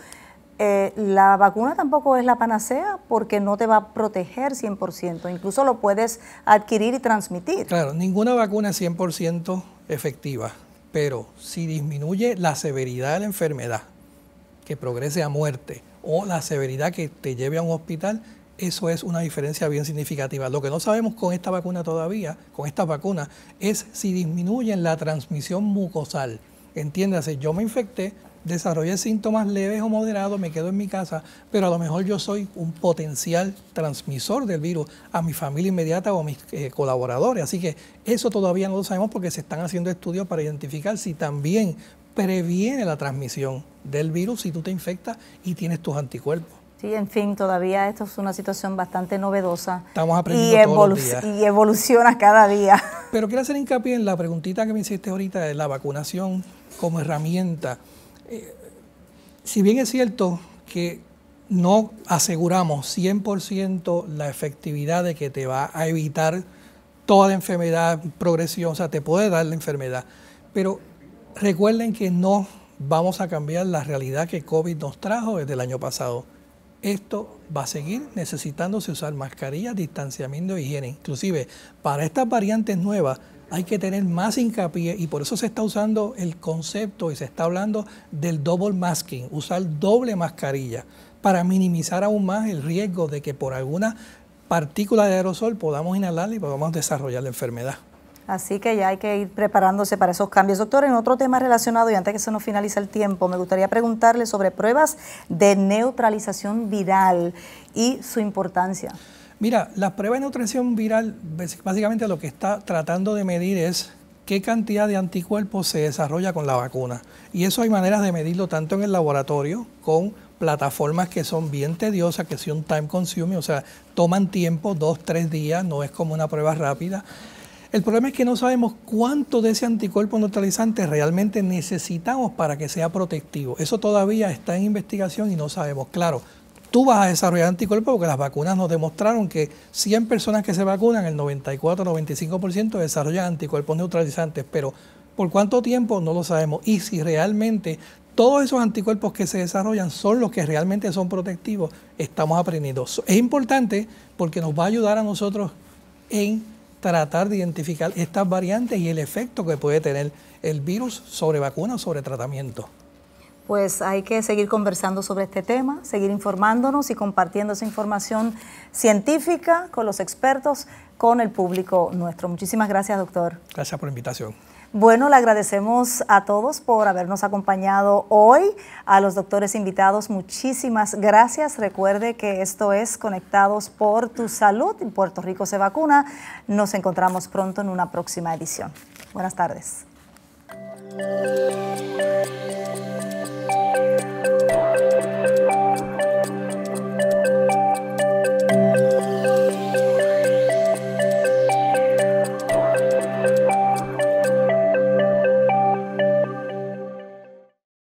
eh, la vacuna tampoco es la panacea porque no te va a proteger 100%, incluso lo puedes adquirir y transmitir. Claro, ninguna vacuna es 100% efectiva, pero si disminuye la severidad de la enfermedad, que progrese a muerte, o la severidad que te lleve a un hospital, eso es una diferencia bien significativa. Lo que no sabemos con esta vacuna todavía, con esta vacuna, es si disminuyen la transmisión mucosal. Entiéndase, yo me infecté, desarrollé síntomas leves o moderados, me quedo en mi casa, pero a lo mejor yo soy un potencial transmisor del virus a mi familia inmediata o a mis eh, colaboradores. Así que eso todavía no lo sabemos porque se están haciendo estudios para identificar si también previene la transmisión del virus si tú te infectas y tienes tus anticuerpos. Sí, en fin, todavía esto es una situación bastante novedosa. Estamos aprendiendo y, y evoluciona cada día. Pero quiero hacer hincapié en la preguntita que me hiciste ahorita de la vacunación como herramienta eh, si bien es cierto que no aseguramos 100% la efectividad de que te va a evitar toda enfermedad progresión, o sea, te puede dar la enfermedad, pero recuerden que no vamos a cambiar la realidad que COVID nos trajo desde el año pasado. Esto va a seguir necesitándose usar mascarillas, distanciamiento e higiene. Inclusive, para estas variantes nuevas, hay que tener más hincapié y por eso se está usando el concepto y se está hablando del double masking, usar doble mascarilla para minimizar aún más el riesgo de que por alguna partícula de aerosol podamos inhalar y podamos desarrollar la enfermedad. Así que ya hay que ir preparándose para esos cambios. Doctor, en otro tema relacionado, y antes que se nos finalice el tiempo, me gustaría preguntarle sobre pruebas de neutralización viral y su importancia. Mira, la prueba de nutrición viral básicamente lo que está tratando de medir es qué cantidad de anticuerpos se desarrolla con la vacuna. Y eso hay maneras de medirlo tanto en el laboratorio con plataformas que son bien tediosas, que son time consuming, o sea, toman tiempo, dos, tres días, no es como una prueba rápida. El problema es que no sabemos cuánto de ese anticuerpo neutralizante realmente necesitamos para que sea protectivo. Eso todavía está en investigación y no sabemos. Claro, tú vas a desarrollar anticuerpos porque las vacunas nos demostraron que 100 personas que se vacunan, el 94-95% desarrollan anticuerpos neutralizantes, pero ¿por cuánto tiempo? No lo sabemos. Y si realmente todos esos anticuerpos que se desarrollan son los que realmente son protectivos, estamos aprendidos. Es importante porque nos va a ayudar a nosotros en tratar de identificar estas variantes y el efecto que puede tener el virus sobre vacunas o sobre tratamiento pues hay que seguir conversando sobre este tema, seguir informándonos y compartiendo esa información científica con los expertos, con el público nuestro. Muchísimas gracias, doctor. Gracias por la invitación. Bueno, le agradecemos a todos por habernos acompañado hoy, a los doctores invitados, muchísimas gracias. Recuerde que esto es Conectados por tu Salud, Puerto Rico se vacuna. Nos encontramos pronto en una próxima edición. Buenas tardes. Thank you.